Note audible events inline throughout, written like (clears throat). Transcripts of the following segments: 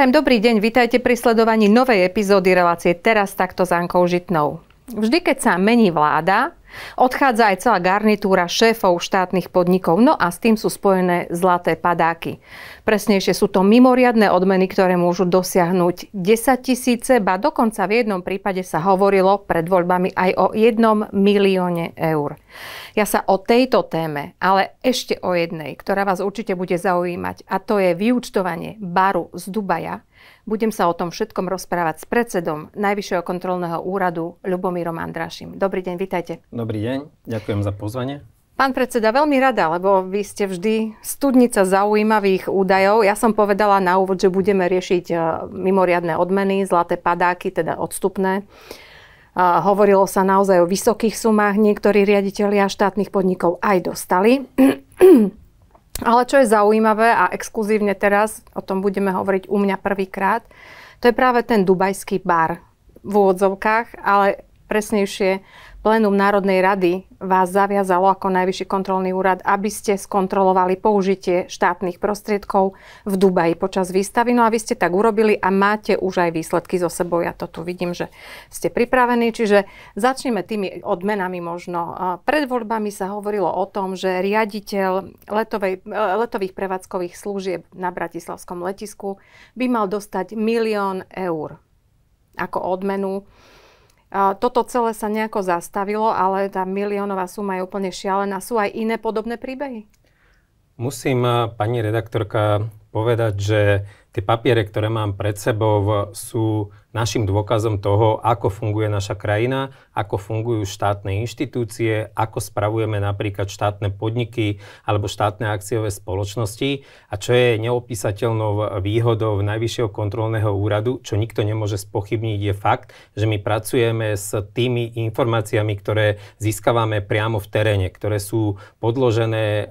Prajem dobrý deň, vitajte pri sledovaní novej epizódy relácie Teraz takto s Ankou Žitnou. Vždy, keď sa mení vláda, Odchádza aj celá garnitúra šéfov štátnych podnikov, no a s tým sú spojené zlaté padáky. Presnejšie sú to mimoriadne odmeny, ktoré môžu dosiahnuť 10 tisíce, ba dokonca v jednom prípade sa hovorilo pred voľbami aj o jednom milióne eur. Ja sa o tejto téme, ale ešte o jednej, ktorá vás určite bude zaujímať, a to je vyúčtovanie baru z Dubaja, budem sa o tom všetkom rozprávať s predsedom Najvyššieho kontrolného úradu Ľubomírom Andrašim. Dobrý deň, vitajte. Dobrý deň, ďakujem za pozvanie. Pán predseda, veľmi rada, lebo vy ste vždy studnica zaujímavých údajov. Ja som povedala na úvod, že budeme riešiť e, mimoriadne odmeny, zlaté padáky, teda odstupné. A e, hovorilo sa naozaj o vysokých sumách. Niektorí riaditeľia štátnych podnikov aj dostali. (clears throat) Ale čo je zaujímavé a exkluzívne teraz, o tom budeme hovoriť u mňa prvýkrát, to je práve ten dubajský bar v úvodzovkách, ale presnejšie Plénum Národnej rady vás zaviazalo ako Najvyšší kontrolný úrad, aby ste skontrolovali použitie štátnych prostriedkov v Dubaji počas výstavy. No a vy ste tak urobili a máte už aj výsledky zo sebou. Ja to tu vidím, že ste pripravení. Čiže začneme tými odmenami možno. Pred voľbami sa hovorilo o tom, že riaditeľ letovej, e, letových prevádzkových služieb na Bratislavskom letisku by mal dostať milión eur ako odmenu toto celé sa nejako zastavilo, ale tá miliónová suma je úplne šialená. Sú aj iné podobné príbehy? Musím, eh, pani redaktorka, povedať, že tie papiere, ktoré mám pred sebou, sú našim dôkazom toho, ako funguje naša krajina, ako fungujú štátne inštitúcie, ako spravujeme napríklad štátne podniky alebo štátne akciové spoločnosti a čo je neopísateľnou výhodou Najvyššieho kontrolného úradu, čo nikto nemôže spochybniť, je fakt, že my pracujeme s tými informáciami, ktoré získavame priamo v teréne, ktoré sú podložené e,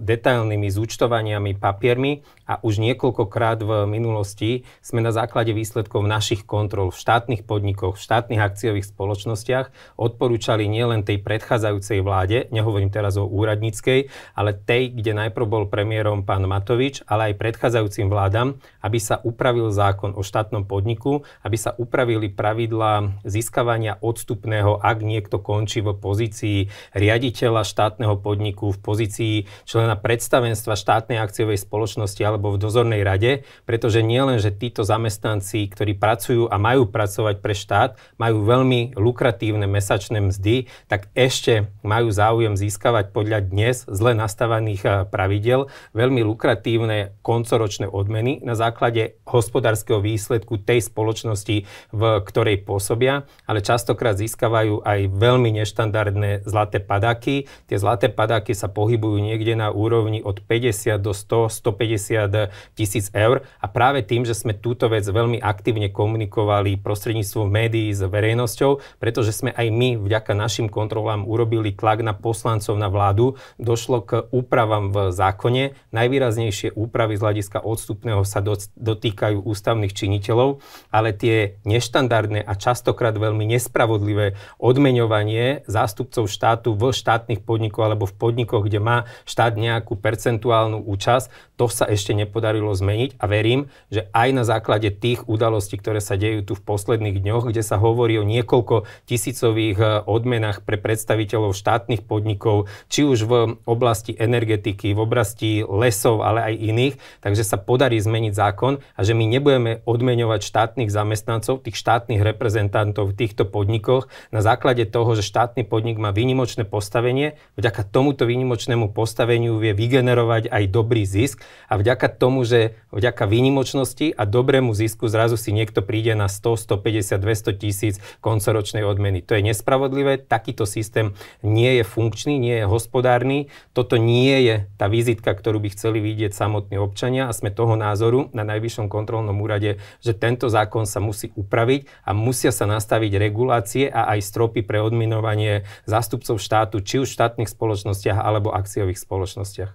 detailnými zúčtovaniami, papiermi a už niekoľkokrát v minulosti sme na základe výsledkov našich kontrol kontrol v štátnych podnikoch, v štátnych akciových spoločnostiach odporúčali nielen tej predchádzajúcej vláde, nehovorím teraz o úradníckej, ale tej, kde najprv bol premiérom pán Matovič, ale aj predchádzajúcim vládam, aby sa upravil zákon o štátnom podniku, aby sa upravili pravidlá získavania odstupného, ak niekto končí vo pozícii riaditeľa štátneho podniku, v pozícii člena predstavenstva štátnej akciovej spoločnosti alebo v dozornej rade, pretože nielen, že títo zamestnanci, ktorí pracujú a majú pracovať pre štát, majú veľmi lukratívne mesačné mzdy, tak ešte majú záujem získavať podľa dnes zle nastavených eh, pravidel veľmi lukratívne koncoročné odmeny na základe hospodárskeho výsledku tej spoločnosti, v ktorej pôsobia, ale častokrát získavajú aj veľmi neštandardné zlaté padáky. Tie zlaté padáky sa pohybujú niekde na úrovni od 50 do 100, 150 tisíc eur a práve tým, že sme túto vec veľmi aktívne komunikovali komunikovali prostredníctvom médií s verejnosťou, pretože sme aj my vďaka našim kontrolám urobili tlak na poslancov na vládu. Došlo k úpravám v zákone. Najvýraznejšie úpravy z hľadiska odstupného sa dotýkajú ústavných činiteľov, ale tie neštandardné a častokrát veľmi nespravodlivé odmeňovanie zástupcov štátu v štátnych podnikoch alebo v podnikoch, kde má štát nejakú percentuálnu účasť, to sa ešte nepodarilo zmeniť a verím, že aj na základe tých udalostí, ktoré sa dejú dejú tu v posledných dňoch, kde sa hovorí o niekoľko tisícových eh, odmenách pre predstaviteľov štátnych podnikov, či už v oblasti energetiky, v oblasti lesov, ale aj iných. Takže sa podarí zmeniť zákon a že my nebudeme odmeňovať štátnych zamestnancov, tých štátnych reprezentantov v týchto podnikoch na základe toho, že štátny podnik má výnimočné postavenie. Vďaka tomuto výnimočnému postaveniu vie vygenerovať aj dobrý zisk a vďaka tomu, že vďaka výnimočnosti a dobrému zisku zrazu si niekto príde na na 100, 150, 200 tisíc koncoročnej odmeny. To je nespravodlivé, takýto systém nie je funkčný, nie je hospodárny. Toto nie je tá vizitka, ktorú by chceli vidieť samotní občania a sme toho názoru na Najvyššom kontrolnom úrade, že tento zákon sa musí upraviť a musia sa nastaviť regulácie a aj stropy pre odminovanie zástupcov štátu, či už v štátnych spoločnostiach alebo akciových spoločnostiach.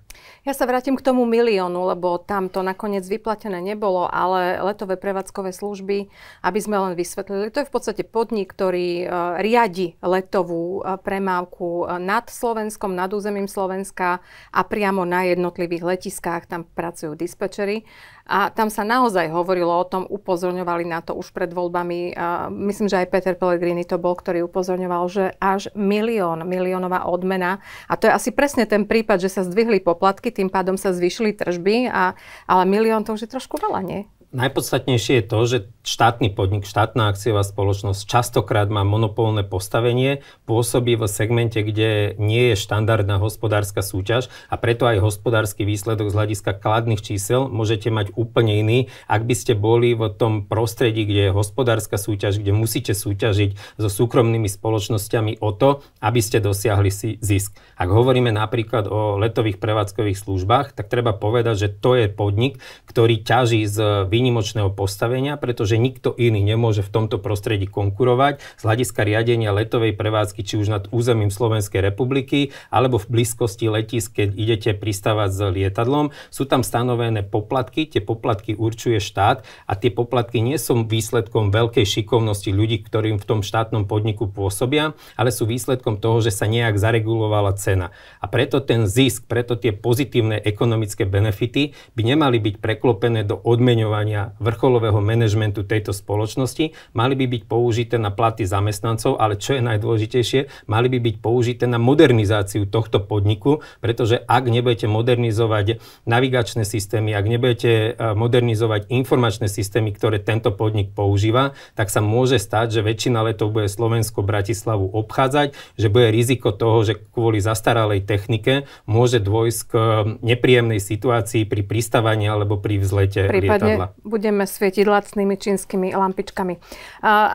Ja sa vrátim k tomu miliónu, lebo tam to nakoniec vyplatené nebolo, ale letové prevádzkové služby aby sme len vysvetlili. To je v podstate podnik, ktorý e, riadi letovú e, premávku e, nad Slovenskom, nad územím Slovenska a priamo na jednotlivých letiskách. Tam pracujú dispečery. A tam sa naozaj hovorilo o tom, upozorňovali na to už pred voľbami. Myslím, že aj Peter Pellegrini to bol, ktorý upozorňoval, že až milión, miliónová odmena. A to je asi presne ten prípad, že sa zdvihli poplatky, tým pádom sa zvyšili tržby, a, ale milión to už je trošku veľa, nie? Najpodstatnejšie je to, že štátny podnik, štátna akciová spoločnosť častokrát má monopolné postavenie, pôsobí v segmente, kde nie je štandardná hospodárska súťaž a preto aj hospodársky výsledok z hľadiska kladných čísel môžete mať úplne iný, ak by ste boli v tom prostredí, kde je hospodárska súťaž, kde musíte súťažiť so súkromnými spoločnosťami o to, aby ste dosiahli si zisk. Ak hovoríme napríklad o letových prevádzkových službách, tak treba povedať, že to je podnik, ktorý ťaží z výnimočných výnimočného postavenia, pretože nikto iný nemôže v tomto prostredí konkurovať z hľadiska riadenia letovej prevádzky či už nad územím Slovenskej republiky alebo v blízkosti letisk, keď idete pristávať s lietadlom. Sú tam stanovené poplatky, tie poplatky určuje štát a tie poplatky nie sú výsledkom veľkej šikovnosti ľudí, ktorým v tom štátnom podniku pôsobia, ale sú výsledkom toho, že sa nejak zaregulovala cena. A preto ten zisk, preto tie pozitívne ekonomické benefity by nemali byť preklopené do odmeňovania rozhodovania vrcholového manažmentu tejto spoločnosti, mali by byť použité na platy zamestnancov, ale čo je najdôležitejšie, mali by byť použité na modernizáciu tohto podniku, pretože ak nebudete modernizovať navigačné systémy, ak nebudete e, modernizovať informačné systémy, ktoré tento podnik používa, tak sa môže stať, že väčšina letov bude Slovensko, Bratislavu obchádzať, že bude riziko toho, že kvôli zastaralej technike môže dôjsť k e, nepríjemnej situácii pri pristávaní alebo pri vzlete Prípadne lietadla budeme svietiť lacnými čínskymi lampičkami.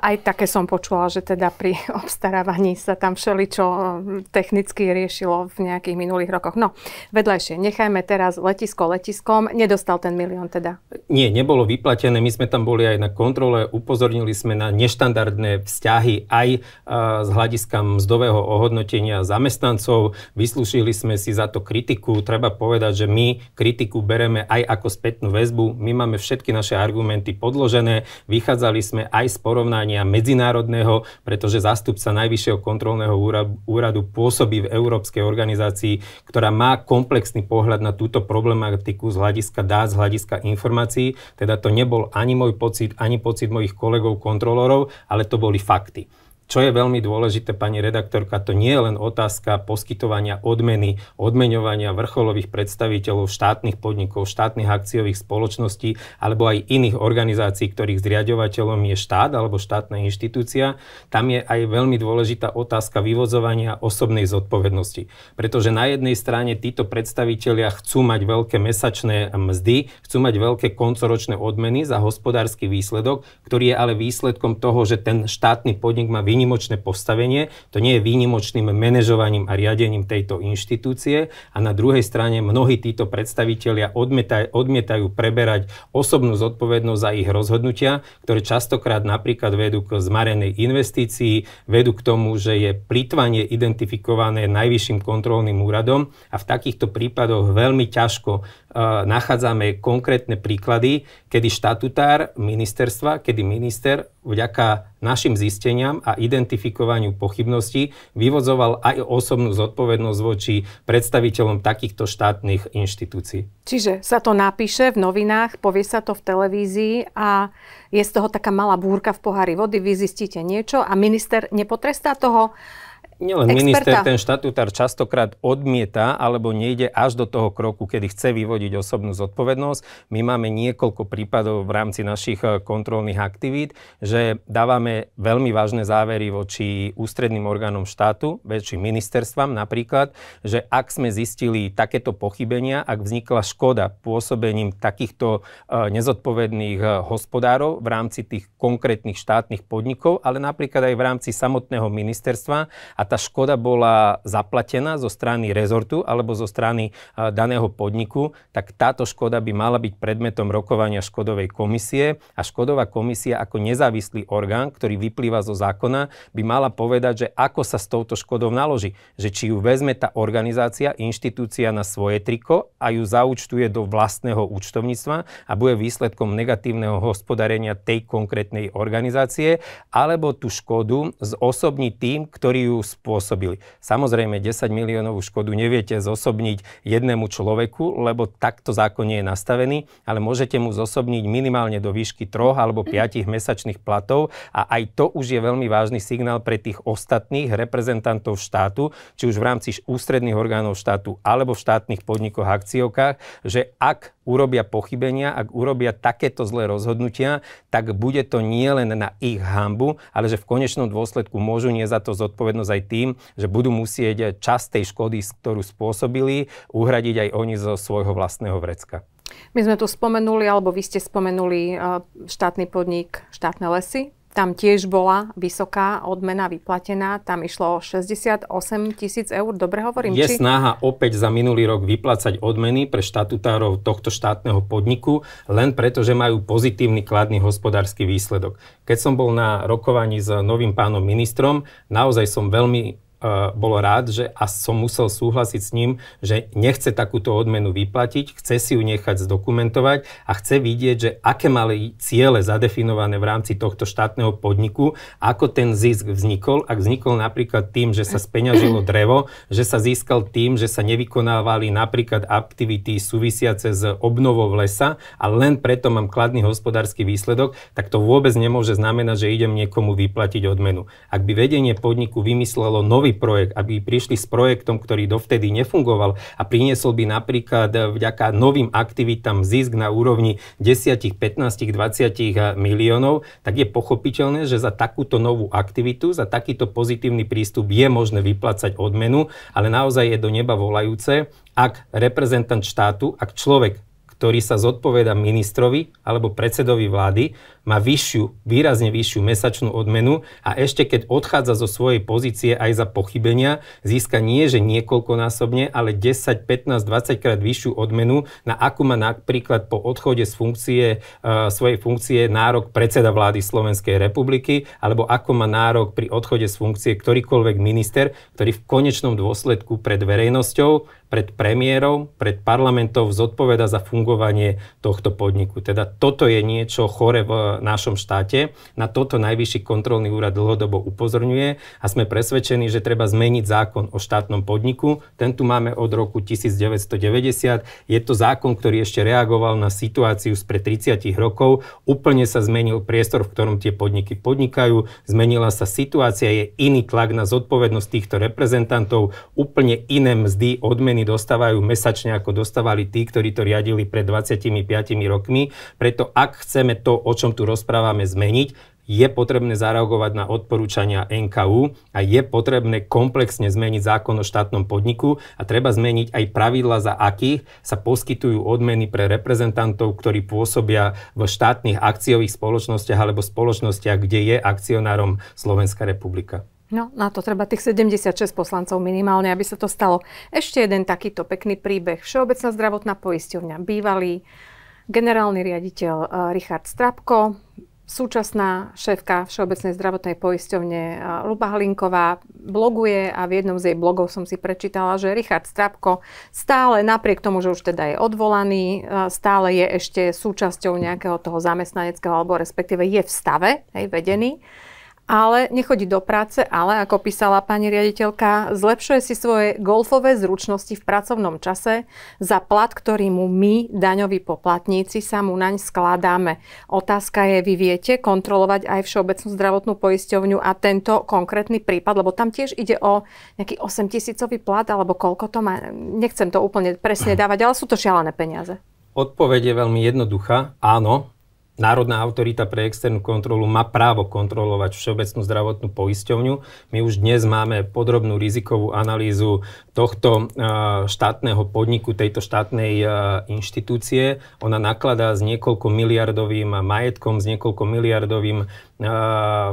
Aj také som počula, že teda pri (laughs) obstarávaní sa tam všeličo e, technicky riešilo v nejakých minulých rokoch. No, vedľajšie, nechajme teraz letisko letiskom. Nedostal ten milión teda nie, nebolo vyplatené. My sme tam boli aj na kontrole, upozornili sme na neštandardné vzťahy aj e, z hľadiska mzdového ohodnotenia zamestnancov. Vyslúšili sme si za to kritiku. Treba povedať, že my kritiku bereme aj ako spätnú väzbu. My máme všetky naše argumenty podložené. Vychádzali sme aj z porovnania medzinárodného, pretože zástupca Najvyššieho kontrolného úradu pôsobí v Európskej organizácii, ktorá má komplexný pohľad na túto problematiku z hľadiska dát, z hľadiska informácií organizácií, teda to nebol ani môj pocit, ani pocit mojich kolegov kontrolorov, ale to boli fakty. Čo je veľmi dôležité, pani redaktorka, to nie je len otázka poskytovania odmeny, odmeňovania vrcholových predstaviteľov štátnych podnikov, štátnych akciových spoločností alebo aj iných organizácií, ktorých zriadovateľom je štát alebo štátna inštitúcia. Tam je aj veľmi dôležitá otázka vyvozovania osobnej zodpovednosti. Pretože na jednej strane títo predstavitelia chcú mať veľké mesačné mzdy, chcú mať veľké koncoročné odmeny za hospodársky výsledok, ktorý je ale výsledkom toho, že ten štátny podnik má vynikajúce výnimočné postavenie, to nie je výnimočným manažovaním a riadením tejto inštitúcie a na druhej strane mnohí títo predstavitelia odmietaj, odmietajú preberať osobnú zodpovednosť za ich rozhodnutia, ktoré častokrát napríklad vedú k zmarenej investícii, vedú k tomu, že je plýtvanie identifikované najvyšším kontrolným úradom a v takýchto prípadoch veľmi ťažko e, nachádzame konkrétne príklady, kedy štatutár ministerstva, kedy minister vďaka našim zisteniam a identifikovaniu pochybností vyvodzoval aj osobnú zodpovednosť voči predstaviteľom takýchto štátnych inštitúcií. Čiže sa to napíše v novinách, povie sa to v televízii a je z toho taká malá búrka v pohári vody, vy zistíte niečo a minister nepotrestá toho Nielen minister, ten štatutár častokrát odmieta alebo nejde až do toho kroku, kedy chce vyvodiť osobnú zodpovednosť. My máme niekoľko prípadov v rámci našich eh, kontrolných aktivít, že dávame veľmi vážne závery voči ústredným orgánom štátu, väčším ministerstvám napríklad, že ak sme zistili takéto pochybenia, ak vznikla škoda pôsobením takýchto eh, nezodpovedných eh, hospodárov v rámci tých konkrétnych štátnych podnikov, ale napríklad aj v rámci samotného ministerstva a tá škoda bola zaplatená zo strany rezortu alebo zo strany daného podniku, tak táto škoda by mala byť predmetom rokovania škodovej komisie a škodová komisia ako nezávislý orgán, ktorý vyplýva zo zákona, by mala povedať, že ako sa s touto škodou naloží. Že či ju vezme tá organizácia, inštitúcia na svoje triko a ju zaúčtuje do vlastného účtovníctva a bude výsledkom negatívneho hospodárenia tej konkrétnej organizácie, alebo tú škodu zosobní tým, ktorý ju spôsobili. Samozrejme, 10 miliónovú škodu neviete zosobniť jednému človeku, lebo takto zákon nie je nastavený, ale môžete mu zosobniť minimálne do výšky 3 alebo 5 mm. mesačných platov a aj to už je veľmi vážny signál pre tých ostatných reprezentantov štátu, či už v rámci ústredných orgánov štátu alebo v štátnych podnikoch, akciokách, že ak urobia pochybenia, ak urobia takéto zlé rozhodnutia, tak bude to nielen na ich hambu, ale že v konečnom dôsledku môžu nie za to zodpovednosť aj tým, že budú musieť časť tej škody, ktorú spôsobili, uhradiť aj oni zo svojho vlastného vrecka. My sme tu spomenuli, alebo vy ste spomenuli e, štátny podnik, štátne lesy, tam tiež bola vysoká odmena vyplatená, tam išlo o 68 tisíc eur, dobre hovorím? Je či... snaha opäť za minulý rok vyplácať odmeny pre štatutárov tohto štátneho podniku, len preto, že majú pozitívny kladný hospodársky výsledok. Keď som bol na rokovaní s novým pánom ministrom, naozaj som veľmi E, bol rád, že a som musel súhlasiť s ním, že nechce takúto odmenu vyplatiť, chce si ju nechať zdokumentovať a chce vidieť, že aké mali ciele zadefinované v rámci tohto štátneho podniku, ako ten zisk vznikol, ak vznikol napríklad tým, že sa speňažilo (clears throat) drevo, že sa získal tým, že sa nevykonávali napríklad aktivity súvisiace s obnovou lesa a len preto mám kladný hospodársky výsledok, tak to vôbec nemôže znamenať, že idem niekomu vyplatiť odmenu. Ak by vedenie podniku vymyslelo nový nový projekt, aby prišli s projektom, ktorý dovtedy nefungoval a priniesol by napríklad eh, vďaka novým aktivitám zisk na úrovni 10, 15, 20 miliónov, tak je pochopiteľné, že za takúto novú aktivitu, za takýto pozitívny prístup je možné vyplácať odmenu, ale naozaj je do neba volajúce, ak reprezentant štátu, ak človek ktorý sa zodpoveda ministrovi alebo predsedovi vlády, má vyššiu, výrazne vyššiu mesačnú odmenu a ešte keď odchádza zo svojej pozície aj za pochybenia, získa nie že niekoľkonásobne, ale 10, 15, 20 krát vyššiu odmenu, na akú má napríklad po odchode z funkcie, uh, svojej funkcie nárok predseda vlády Slovenskej republiky, alebo ako má nárok pri odchode z funkcie ktorýkoľvek minister, ktorý v konečnom dôsledku pred verejnosťou pred premiérov, pred parlamentov zodpoveda za fungovanie tohto podniku. Teda toto je niečo chore v našom štáte. Na toto najvyšší kontrolný úrad dlhodobo upozorňuje a sme presvedčení, že treba zmeniť zákon o štátnom podniku. Ten tu máme od roku 1990. Je to zákon, ktorý ešte reagoval na situáciu spred 30 rokov. Úplne sa zmenil priestor, v ktorom tie podniky podnikajú. Zmenila sa situácia, je iný tlak na zodpovednosť týchto reprezentantov, úplne iné mzdy, odmeny potraviny dostávajú mesačne, ako dostávali tí, ktorí to riadili pred 25 rokmi. Preto ak chceme to, o čom tu rozprávame, zmeniť, je potrebné zareagovať na odporúčania NKU a je potrebné komplexne zmeniť zákon o štátnom podniku a treba zmeniť aj pravidla, za akých sa poskytujú odmeny pre reprezentantov, ktorí pôsobia v štátnych akciových spoločnostiach alebo spoločnostiach, kde je akcionárom Slovenská republika. No, na to treba tých 76 poslancov minimálne, aby sa to stalo. Ešte jeden takýto pekný príbeh. Všeobecná zdravotná poisťovňa, bývalý generálny riaditeľ eh, Richard Strapko, súčasná šéfka Všeobecnej zdravotnej poisťovne eh, Luba Halinková bloguje a v jednom z jej blogov som si prečítala, že Richard Strapko stále napriek tomu, že už teda je odvolaný, eh, stále je ešte súčasťou nejakého toho zamestnaneckého alebo respektíve je v stave, hej, vedený ale nechodí do práce, ale ako písala pani riaditeľka, zlepšuje si svoje golfové zručnosti v pracovnom čase za plat, ktorý mu my, daňoví poplatníci, sa mu naň skladáme. Otázka je, vy viete kontrolovať aj Všeobecnú zdravotnú poisťovňu a tento konkrétny prípad, lebo tam tiež ide o nejaký 8 tisícový plat, alebo koľko to má, nechcem to úplne presne dávať, ale sú to šialené peniaze. Odpoveď je veľmi jednoduchá. Áno, Národná autorita pre externú kontrolu má právo kontrolovať Všeobecnú zdravotnú poisťovňu. My už dnes máme podrobnú rizikovú analýzu tohto e, štátneho podniku, tejto štátnej e, inštitúcie. Ona nakladá s niekoľko miliardovým majetkom, s niekoľko miliardovým e,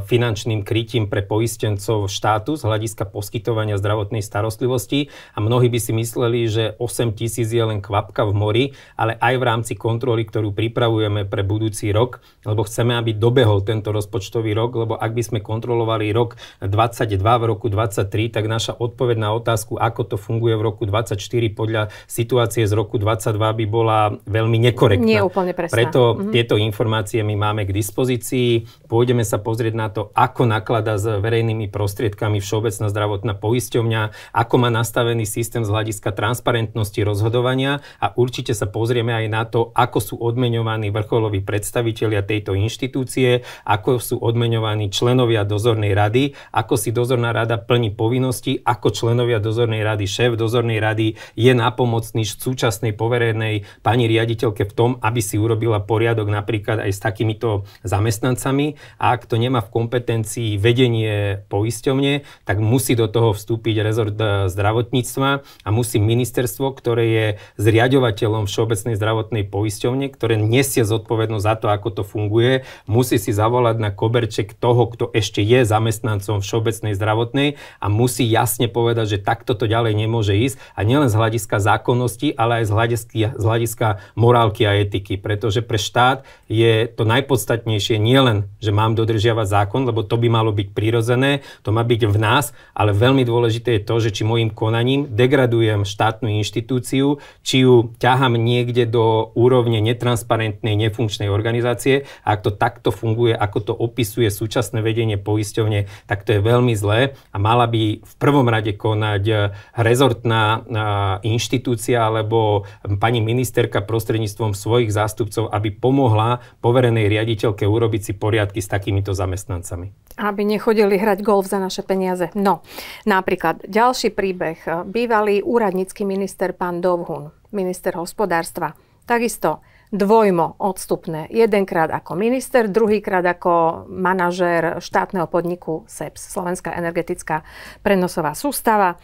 finančným krytím pre poistencov štátu z hľadiska poskytovania zdravotnej starostlivosti a mnohí by si mysleli, že 8 tisíc je len kvapka v mori, ale aj v rámci kontroly, ktorú pripravujeme pre budúci rok, rok, lebo chceme, aby dobehol tento rozpočtový rok, lebo ak by sme kontrolovali rok 22 v roku 23, tak naša odpoveď na otázku, ako to funguje v roku 24 podľa situácie z roku 22 by bola veľmi nekorektná. Nie úplne presná. Preto mm-hmm. tieto informácie my máme k dispozícii. Pôjdeme sa pozrieť na to, ako naklada s verejnými prostriedkami Všeobecná zdravotná poisťovňa, ako má nastavený systém z hľadiska transparentnosti rozhodovania a určite sa pozrieme aj na to, ako sú odmeňovaní vrcholoví predstaviteľi predstavitelia tejto inštitúcie, ako sú odmeňovaní členovia dozornej rady, ako si dozorná rada plní povinnosti, ako členovia dozornej rady, šéf dozornej rady je napomocný súčasnej poverenej pani riaditeľke v tom, aby si urobila poriadok napríklad aj s takýmito zamestnancami a ak to nemá v kompetencii vedenie poisťovne, tak musí do toho vstúpiť rezort e, zdravotníctva a musí ministerstvo, ktoré je zriadovateľom Všeobecnej zdravotnej poisťovne, ktoré nesie zodpovednosť za to, ako to funguje, musí si zavolať na koberček toho, kto ešte je zamestnancom všeobecnej zdravotnej a musí jasne povedať, že takto to ďalej nemôže ísť a nielen z hľadiska zákonnosti, ale aj z hľadiska, z hľadiska morálky a etiky, pretože pre štát je to najpodstatnejšie nielen, že mám dodržiavať zákon, lebo to by malo byť prirodzené, to má byť v nás, ale veľmi dôležité je to, že či môjim konaním degradujem štátnu inštitúciu, či ju ťahám niekde do úrovne netransparentnej, nefunkčnej organizácie, organizácie a ak to takto funguje, ako to opisuje súčasné vedenie poisťovne, tak to je veľmi zlé a mala by v prvom rade konať e, rezortná e, inštitúcia alebo pani ministerka prostredníctvom svojich zástupcov, aby pomohla poverenej riaditeľke urobiť si poriadky s takýmito zamestnancami. Aby nechodili hrať golf za naše peniaze. No, napríklad ďalší príbeh. Bývalý úradnícky minister pán Dovhun, minister hospodárstva, takisto dvojmo odstupné. Jedenkrát ako minister, druhýkrát ako manažér štátneho podniku SEPS, Slovenská energetická prenosová sústava.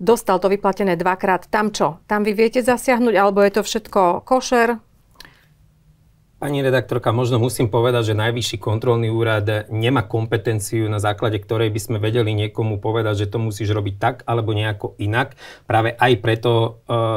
Dostal to vyplatené dvakrát. Tam čo? Tam vy viete zasiahnuť, alebo je to všetko košer, Pani redaktorka, možno musím povedať, že Najvyšší kontrolný úrad nemá kompetenciu, na základe ktorej by sme vedeli niekomu povedať, že to musíš robiť tak alebo nejako inak. Práve aj preto e,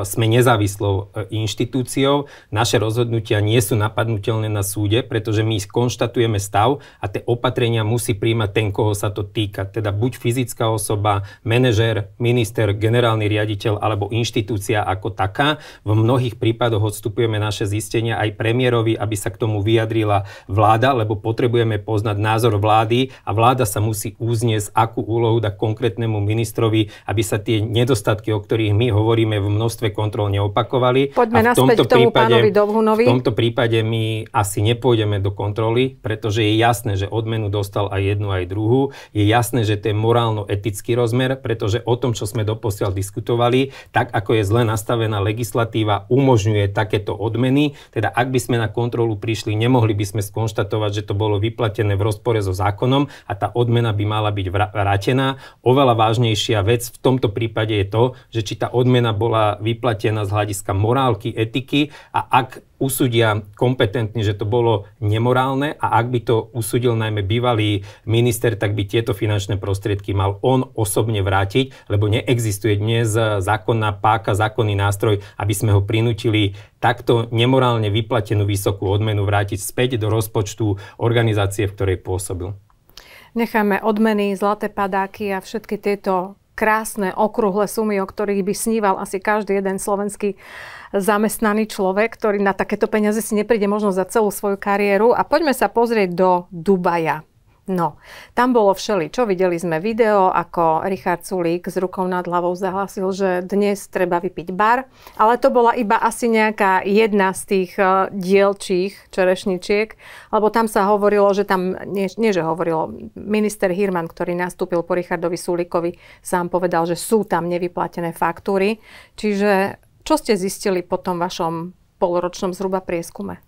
sme nezávislou e, inštitúciou. Naše rozhodnutia nie sú napadnutelné na súde, pretože my konštatujeme stav a tie opatrenia musí príjmať ten, koho sa to týka. Teda buď fyzická osoba, manažer, minister, generálny riaditeľ alebo inštitúcia ako taká. V mnohých prípadoch odstupujeme naše zistenia aj premiérovi, aby aby sa k tomu vyjadrila vláda, lebo potrebujeme poznať názor vlády a vláda sa musí uzniesť, akú úlohu dať konkrétnemu ministrovi, aby sa tie nedostatky, o ktorých my hovoríme, v množstve kontrol neopakovali. Poďme a v tomto k tomu prípade, pánovi Dovhunovi. V tomto prípade my asi nepôjdeme do kontroly, pretože je jasné, že odmenu dostal aj jednu, aj druhú. Je jasné, že to je morálno-etický rozmer, pretože o tom, čo sme doposiaľ diskutovali, tak ako je zle nastavená legislatíva, umožňuje takéto odmeny. Teda ak by sme na kontrol kontrolu prišli, nemohli by sme skonštatovať, že to bolo vyplatené v rozpore so zákonom a tá odmena by mala byť vrátená. Oveľa vážnejšia vec v tomto prípade je to, že či tá odmena bola vyplatená z hľadiska morálky, etiky a ak usúdia kompetentní, že to bolo nemorálne a ak by to usúdil najmä bývalý minister, tak by tieto finančné prostriedky mal on osobne vrátiť, lebo neexistuje dnes zákonná páka, zákonný nástroj, aby sme ho prinútili takto nemorálne vyplatenú vysokú odmenu vrátiť späť do rozpočtu organizácie, v ktorej pôsobil. Necháme odmeny, zlaté padáky a všetky tieto krásne okrúhle sumy, o ktorých by sníval asi každý jeden slovenský zamestnaný človek, ktorý na takéto peniaze si nepríde možno za celú svoju kariéru. A poďme sa pozrieť do Dubaja. No, tam bolo všeli. Čo videli sme video, ako Richard Sulík s rukou nad hlavou zahlasil, že dnes treba vypiť bar, ale to bola iba asi nejaká jedna z tých e, dielčích čerešničiek, lebo tam sa hovorilo, že tam, nie, nie že hovorilo, minister Hirman, ktorý nastúpil po Richardovi Sulíkovi, sám povedal, že sú tam nevyplatené faktúry. Čiže čo ste zistili po tom vašom polročnom zhruba prieskume?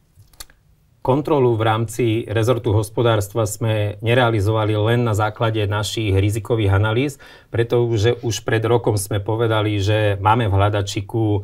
kontrolu v rámci rezortu hospodárstva sme nerealizovali len na základe našich rizikových analýz, pretože už pred rokom sme povedali, že máme v hľadačiku e,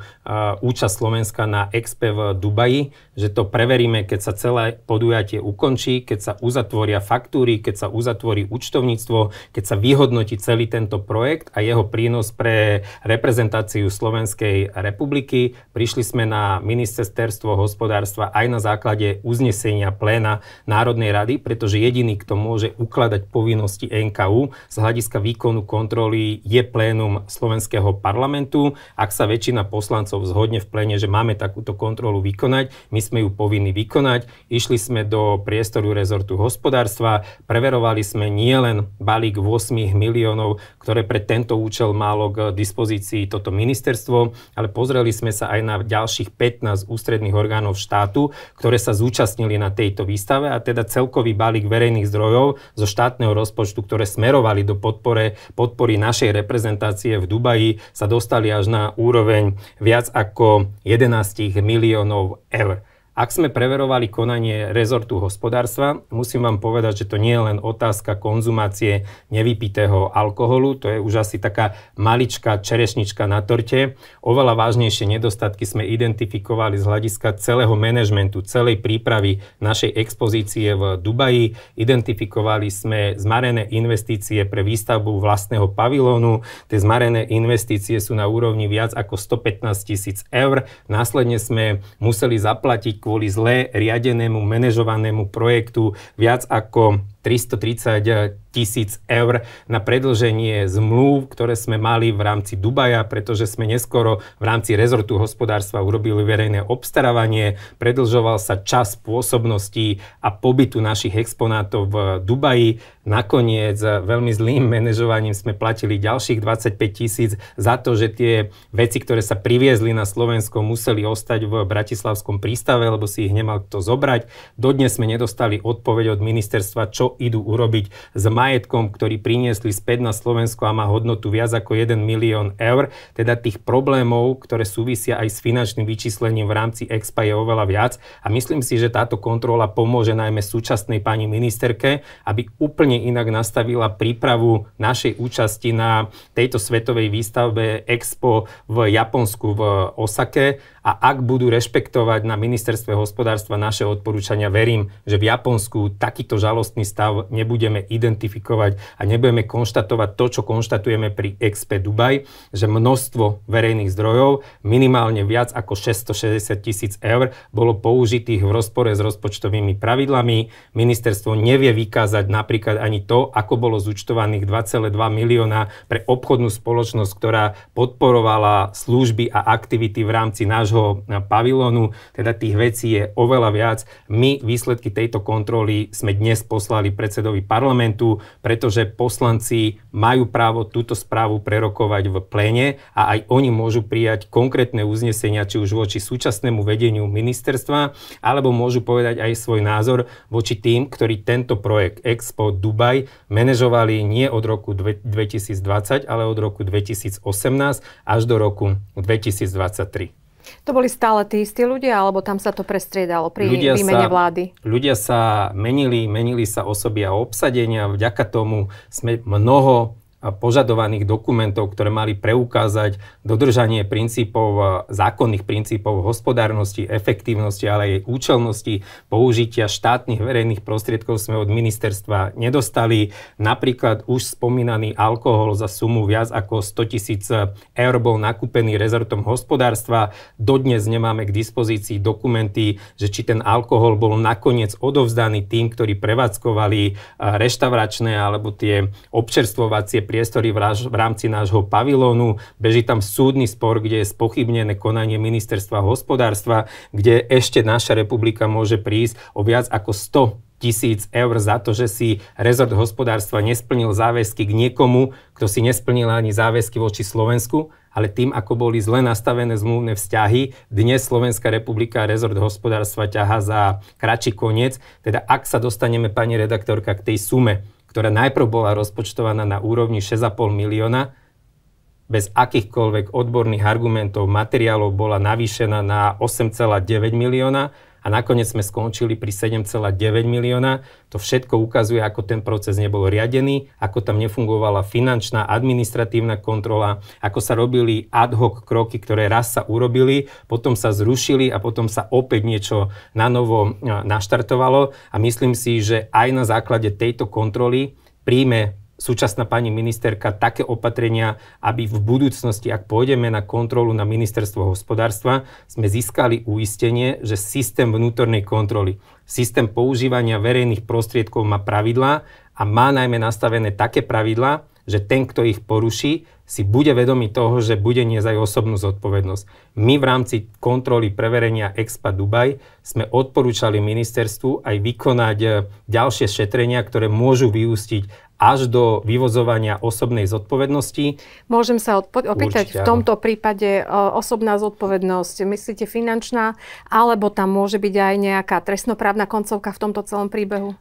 účasť Slovenska na expe v Dubaji, že to preveríme, keď sa celé podujatie ukončí, keď sa uzatvoria faktúry, keď sa uzatvorí účtovníctvo, keď sa vyhodnotí celý tento projekt a jeho prínos pre reprezentáciu Slovenskej republiky. Prišli sme na ministerstvo hospodárstva aj na základe uznesenia uznesenia pléna Národnej rady, pretože jediný, kto môže ukladať povinnosti NKU z hľadiska výkonu kontroly je plénum slovenského parlamentu. Ak sa väčšina poslancov zhodne v pléne, že máme takúto kontrolu vykonať, my sme ju povinni vykonať. Išli sme do priestoru rezortu hospodárstva, preverovali sme nielen balík 8 miliónov, ktoré pre tento účel málo k dispozícii toto ministerstvo, ale pozreli sme sa aj na ďalších 15 ústredných orgánov štátu, ktoré sa zúčastnili zúčastnili na tejto výstave a teda celkový balík verejných zdrojov zo štátneho rozpočtu, ktoré smerovali do podpore, podpory našej reprezentácie v Dubaji, sa dostali až na úroveň viac ako 11 miliónov eur. Ak sme preverovali konanie rezortu hospodárstva, musím vám povedať, že to nie je len otázka konzumácie nevypitého alkoholu, to je už asi taká maličká čerešnička na torte. Oveľa vážnejšie nedostatky sme identifikovali z hľadiska celého manažmentu, celej prípravy našej expozície v Dubaji. Identifikovali sme zmarené investície pre výstavbu vlastného pavilónu. Tie zmarené investície sú na úrovni viac ako 115 tisíc eur. Následne sme museli zaplatiť kvôli zle riadenému, manažovanému projektu viac ako 330 tisíc eur na predlženie zmluv, ktoré sme mali v rámci Dubaja, pretože sme neskoro v rámci rezortu hospodárstva urobili verejné obstarávanie, predlžoval sa čas pôsobnosti a pobytu našich exponátov v Dubaji. Nakoniec veľmi zlým manažovaním sme platili ďalších 25 tisíc za to, že tie veci, ktoré sa priviezli na Slovensko, museli ostať v Bratislavskom prístave, lebo si ich nemal kto zobrať. Dodnes sme nedostali odpoveď od ministerstva, čo idú urobiť s majetkom, ktorý priniesli späť na Slovensko a má hodnotu viac ako 1 milión eur. Teda tých problémov, ktoré súvisia aj s finančným vyčíslením v rámci EXPA je oveľa viac a myslím si, že táto kontrola pomôže najmä súčasnej pani ministerke, aby úplne inak nastavila prípravu našej účasti na tejto svetovej výstavbe Expo v Japonsku v Osake a ak budú rešpektovať na ministerstve hospodárstva naše odporúčania, verím, že v Japonsku takýto žalostný stav stav nebudeme identifikovať a nebudeme konštatovať to, čo konštatujeme pri Expe Dubaj, že množstvo verejných zdrojov, minimálne viac ako 660 tisíc eur, bolo použitých v rozpore s rozpočtovými pravidlami. Ministerstvo nevie vykázať napríklad ani to, ako bolo zúčtovaných 2,2 milióna pre obchodnú spoločnosť, ktorá podporovala služby a aktivity v rámci nášho eh, pavilónu. Teda tých vecí je oveľa viac. My výsledky tejto kontroly sme dnes poslali poslali predsedovi parlamentu, pretože poslanci majú právo túto správu prerokovať v plene a aj oni môžu prijať konkrétne uznesenia, či už voči súčasnému vedeniu ministerstva, alebo môžu povedať aj svoj názor voči tým, ktorí tento projekt Expo Dubaj manažovali nie od roku 2020, ale od roku 2018 až do roku 2023. To boli stále tí istí ľudia, alebo tam sa to prestriedalo pri ľudia výmene sa, vlády? Ľudia sa menili, menili sa osoby a obsadenia. Vďaka tomu sme mnoho požadovaných dokumentov, ktoré mali preukázať dodržanie princípov, e, zákonných princípov hospodárnosti, efektívnosti, ale aj účelnosti použitia štátnych verejných prostriedkov sme od ministerstva nedostali. Napríklad už spomínaný alkohol za sumu viac ako 100 tisíc eur bol nakúpený rezortom hospodárstva. Dodnes nemáme k dispozícii dokumenty, že či ten alkohol bol nakoniec odovzdaný tým, ktorí prevádzkovali e, reštauračné alebo tie občerstvovacie priestory v rámci nášho pavilónu. Beží tam súdny spor, kde je spochybnené konanie ministerstva hospodárstva, kde ešte naša republika môže prísť o viac ako 100 tisíc eur za to, že si rezort hospodárstva nesplnil záväzky k niekomu, kto si nesplnil ani záväzky voči Slovensku, ale tým, ako boli zle nastavené zmluvné vzťahy, dnes Slovenská republika a rezort hospodárstva ťaha za kračí koniec. Teda ak sa dostaneme, pani redaktorka, k tej sume, ktorá najprv bola rozpočtovaná na úrovni 6,5 milióna, bez akýchkoľvek odborných argumentov materiálov bola navýšená na 8,9 milióna a nakoniec sme skončili pri 7,9 milióna. To všetko ukazuje, ako ten proces nebol riadený, ako tam nefungovala finančná, administratívna kontrola, ako sa robili ad hoc kroky, ktoré raz sa urobili, potom sa zrušili a potom sa opäť niečo na novo e, naštartovalo a myslím si, že aj na základe tejto kontroly príjme súčasná pani ministerka také opatrenia, aby v budúcnosti, ak pôjdeme na kontrolu na ministerstvo hospodárstva, sme získali uistenie, že systém vnútornej kontroly, systém používania verejných prostriedkov má pravidlá a má najmä nastavené také pravidlá, že ten, kto ich poruší, si bude vedomý toho, že bude niesť aj osobnú zodpovednosť. My v rámci kontroly preverenia Expa Dubaj sme odporúčali ministerstvu aj vykonať eh, ďalšie šetrenia, ktoré môžu vyústiť až do vyvozovania osobnej zodpovednosti. Môžem sa odpo- opýtať, Určite, v tomto prípade o, e, osobná zodpovednosť, myslíte finančná, alebo tam môže byť aj nejaká trestnoprávna koncovka v tomto celom príbehu?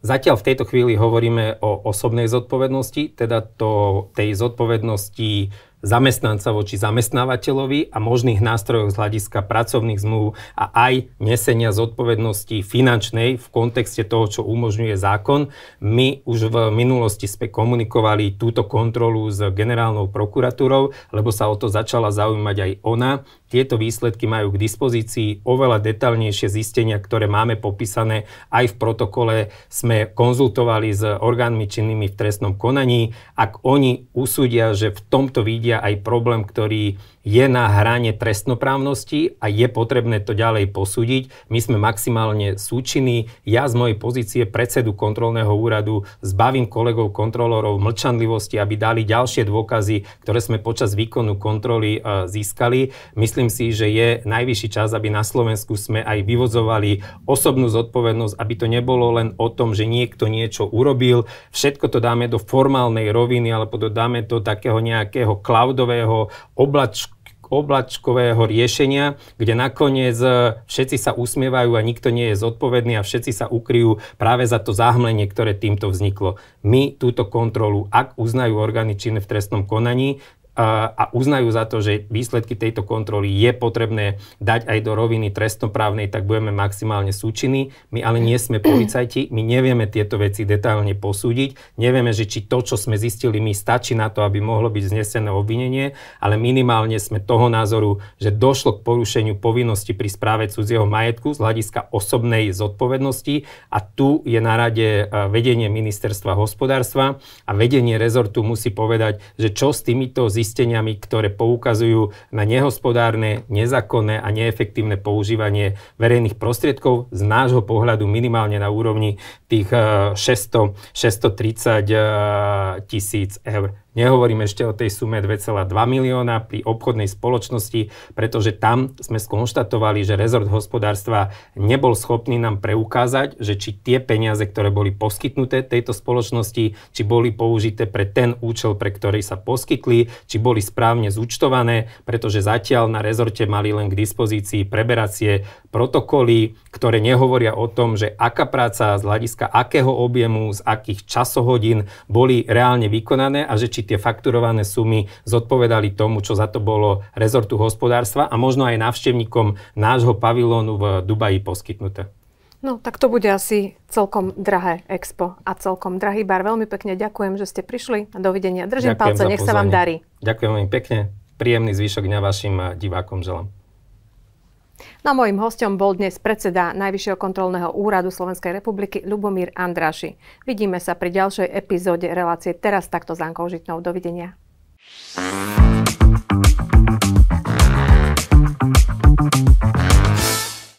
Zatiaľ v tejto chvíli hovoríme o osobnej zodpovednosti, teda to, tej zodpovednosti zamestnanca voči zamestnávateľovi a možných nástrojoch z hľadiska pracovných zmluv a aj nesenia zodpovednosti finančnej v kontexte toho, čo umožňuje zákon. My už v minulosti sme komunikovali túto kontrolu s generálnou prokuratúrou, lebo sa o to začala zaujímať aj ona tieto výsledky majú k dispozícii oveľa detaľnejšie zistenia, ktoré máme popísané aj v protokole. Sme konzultovali s orgánmi činnými v trestnom konaní. Ak oni usúdia, že v tomto vidia aj problém, ktorý je na hrane trestnoprávnosti a je potrebné to ďalej posúdiť. My sme maximálne súčinní. Ja z mojej pozície predsedu kontrolného úradu zbavím kolegov kontrolorov mlčanlivosti, aby dali ďalšie dôkazy, ktoré sme počas výkonu kontroly e, získali. Myslím, myslím si, že je najvyšší čas, aby na Slovensku sme aj vyvozovali osobnú zodpovednosť, aby to nebolo len o tom, že niekto niečo urobil. Všetko to dáme do formálnej roviny, alebo to dáme do takého nejakého cloudového oblačku oblačkového riešenia, kde nakoniec e, všetci sa usmievajú a nikto nie je zodpovedný a všetci sa ukryjú práve za to záhmlenie, ktoré týmto vzniklo. My túto kontrolu, ak uznajú orgány činné v trestnom konaní, a uznajú za to, že výsledky tejto kontroly je potrebné dať aj do roviny trestnoprávnej, tak budeme maximálne súčinní. My ale nie sme (clears throat) policajti, my nevieme tieto veci detailne posúdiť, nevieme, že či to, čo sme zistili my, stačí na to, aby mohlo byť znesené obvinenie, ale minimálne sme toho názoru, že došlo k porušeniu povinnosti pri správe cudzieho majetku z hľadiska osobnej zodpovednosti a tu je na rade e, vedenie ministerstva hospodárstva a vedenie rezortu musí povedať, že čo s týmito zistili zisteniami, ktoré poukazujú na nehospodárne, nezákonné a neefektívne používanie verejných prostriedkov z nášho pohľadu minimálne na úrovni tých 600, eh, 630 eh, tisíc eur Nehovorím ešte o tej sume 2,2 milióna pri obchodnej spoločnosti, pretože tam sme skonštatovali, že rezort hospodárstva nebol schopný nám preukázať, že či tie peniaze, ktoré boli poskytnuté tejto spoločnosti, či boli použité pre ten účel, pre ktorý sa poskytli, či boli správne zúčtované, pretože zatiaľ na rezorte mali len k dispozícii preberacie protokoly, ktoré nehovoria o tom, že aká práca z hľadiska akého objemu, z akých časohodín boli reálne vykonané a že či či tie fakturované sumy zodpovedali tomu, čo za to bolo rezortu hospodárstva a možno aj návštevníkom nášho pavilónu v Dubaji poskytnuté. No, tak to bude asi celkom drahé expo a celkom drahý bar. Veľmi pekne ďakujem, že ste prišli. a Dovidenia. Držím ďakujem palce, nech sa vám darí. Ďakujem veľmi pekne. Príjemný zvyšok dňa vašim divákom želám. No mojim hostom bol dnes predseda Najvyššieho kontrolného úradu Slovenskej republiky Lubomír Andraši. Vidíme sa pri ďalšej epizóde relácie Teraz takto s Ankou Žitnou. Dovidenia. Thank you.